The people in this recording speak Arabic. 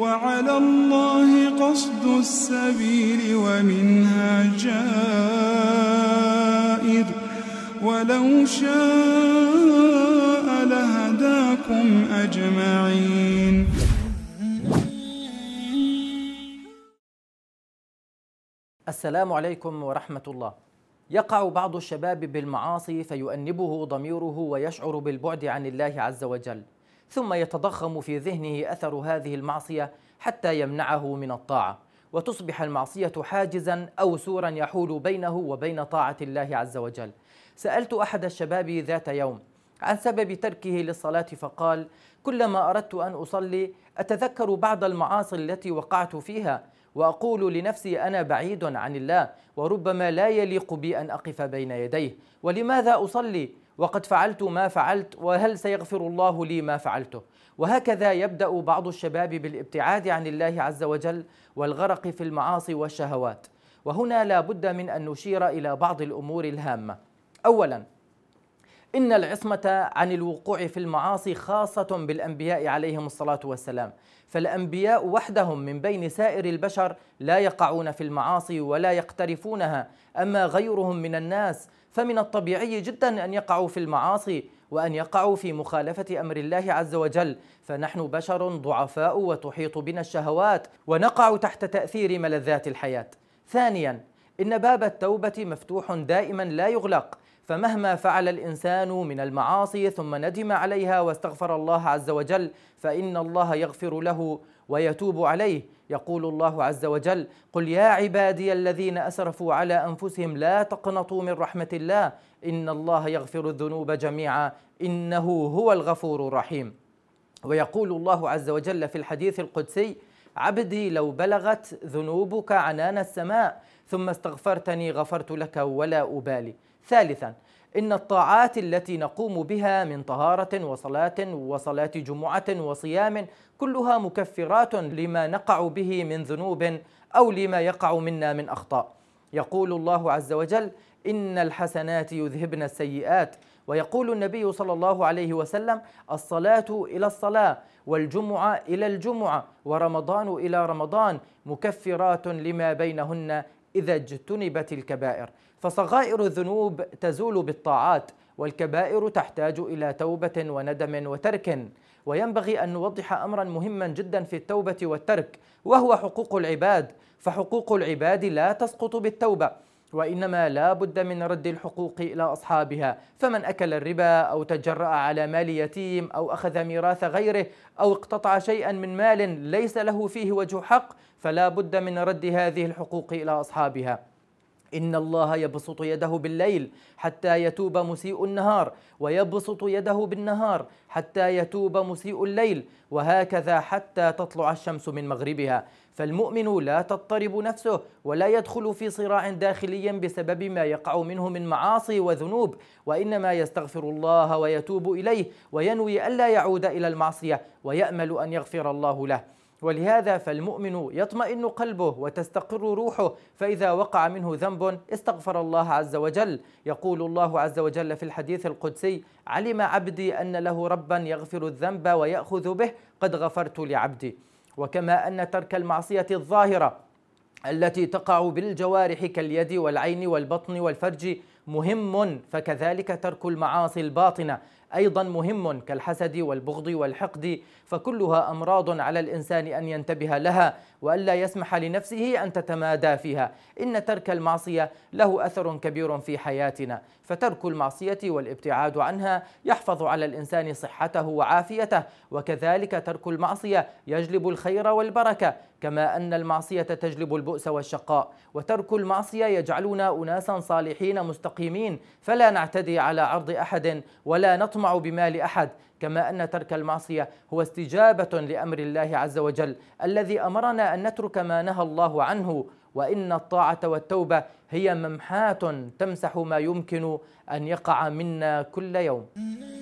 وعلى الله قصد السبيل ومنها جائر ولو شاء لهداكم أجمعين السلام عليكم ورحمة الله يقع بعض الشباب بالمعاصي فيؤنبه ضميره ويشعر بالبعد عن الله عز وجل ثم يتضخم في ذهنه أثر هذه المعصية حتى يمنعه من الطاعة وتصبح المعصية حاجزا أو سورا يحول بينه وبين طاعة الله عز وجل سألت أحد الشباب ذات يوم عن سبب تركه للصلاة فقال كلما أردت أن أصلي أتذكر بعض المعاصي التي وقعت فيها وأقول لنفسي أنا بعيد عن الله وربما لا يليق بي أن أقف بين يديه ولماذا أصلي وقد فعلت ما فعلت وهل سيغفر الله لي ما فعلته وهكذا يبدا بعض الشباب بالابتعاد عن الله عز وجل والغرق في المعاصي والشهوات وهنا لا بد من ان نشير الى بعض الامور الهامه اولا إن العصمة عن الوقوع في المعاصي خاصة بالأنبياء عليهم الصلاة والسلام فالأنبياء وحدهم من بين سائر البشر لا يقعون في المعاصي ولا يقترفونها أما غيرهم من الناس فمن الطبيعي جدا أن يقعوا في المعاصي وأن يقعوا في مخالفة أمر الله عز وجل فنحن بشر ضعفاء وتحيط بنا الشهوات ونقع تحت تأثير ملذات الحياة ثانيا إن باب التوبة مفتوح دائما لا يغلق فمهما فعل الإنسان من المعاصي ثم ندم عليها واستغفر الله عز وجل فإن الله يغفر له ويتوب عليه يقول الله عز وجل قل يا عبادي الذين أسرفوا على أنفسهم لا تقنطوا من رحمة الله إن الله يغفر الذنوب جميعا إنه هو الغفور الرحيم ويقول الله عز وجل في الحديث القدسي عبدي لو بلغت ذنوبك عنان السماء ثم استغفرتني غفرت لك ولا أبالي ثالثا إن الطاعات التي نقوم بها من طهارة وصلاة وصلاة جمعة وصيام كلها مكفرات لما نقع به من ذنوب أو لما يقع منا من أخطاء يقول الله عز وجل إن الحسنات يذهبن السيئات ويقول النبي صلى الله عليه وسلم الصلاة إلى الصلاة والجمعة إلى الجمعة ورمضان إلى رمضان مكفرات لما بينهن إذا اجتنبت الكبائر فصغائر الذنوب تزول بالطاعات والكبائر تحتاج إلى توبة وندم وترك وينبغي أن نوضح أمرا مهما جدا في التوبة والترك وهو حقوق العباد فحقوق العباد لا تسقط بالتوبة وإنما لا بد من رد الحقوق إلى أصحابها فمن أكل الربا أو تجرأ على مال يتيم أو أخذ ميراث غيره أو اقتطع شيئا من مال ليس له فيه وجه حق فلا بد من رد هذه الحقوق إلى أصحابها إن الله يبسط يده بالليل حتى يتوب مسيء النهار ويبسط يده بالنهار حتى يتوب مسيء الليل وهكذا حتى تطلع الشمس من مغربها فالمؤمن لا تضطرب نفسه ولا يدخل في صراع داخلي بسبب ما يقع منه من معاصي وذنوب وإنما يستغفر الله ويتوب إليه وينوي ألا يعود إلى المعصية ويأمل أن يغفر الله له ولهذا فالمؤمن يطمئن قلبه وتستقر روحه فإذا وقع منه ذنب استغفر الله عز وجل يقول الله عز وجل في الحديث القدسي علم عبدي أن له ربا يغفر الذنب ويأخذ به قد غفرت لعبدي وكما أن ترك المعصية الظاهرة التي تقع بالجوارح كاليد والعين والبطن والفرج مهم فكذلك ترك المعاصي الباطنه أيضا مهم كالحسد والبغض والحقد فكلها أمراض على الإنسان أن ينتبه لها وألا يسمح لنفسه أن تتمادى فيها إن ترك المعصية له أثر كبير في حياتنا فترك المعصية والابتعاد عنها يحفظ على الإنسان صحته وعافيته وكذلك ترك المعصية يجلب الخير والبركة كما أن المعصية تجلب البؤس والشقاء وترك المعصية يجعلنا أناسا صالحين مستقيمين فلا نعتدي على عرض أحد ولا نطمع أطمع بمال أحد كما أن ترك المعصية هو استجابة لأمر الله عز وجل الذي أمرنا أن نترك ما نهى الله عنه وإن الطاعة والتوبة هي ممحاة تمسح ما يمكن أن يقع منا كل يوم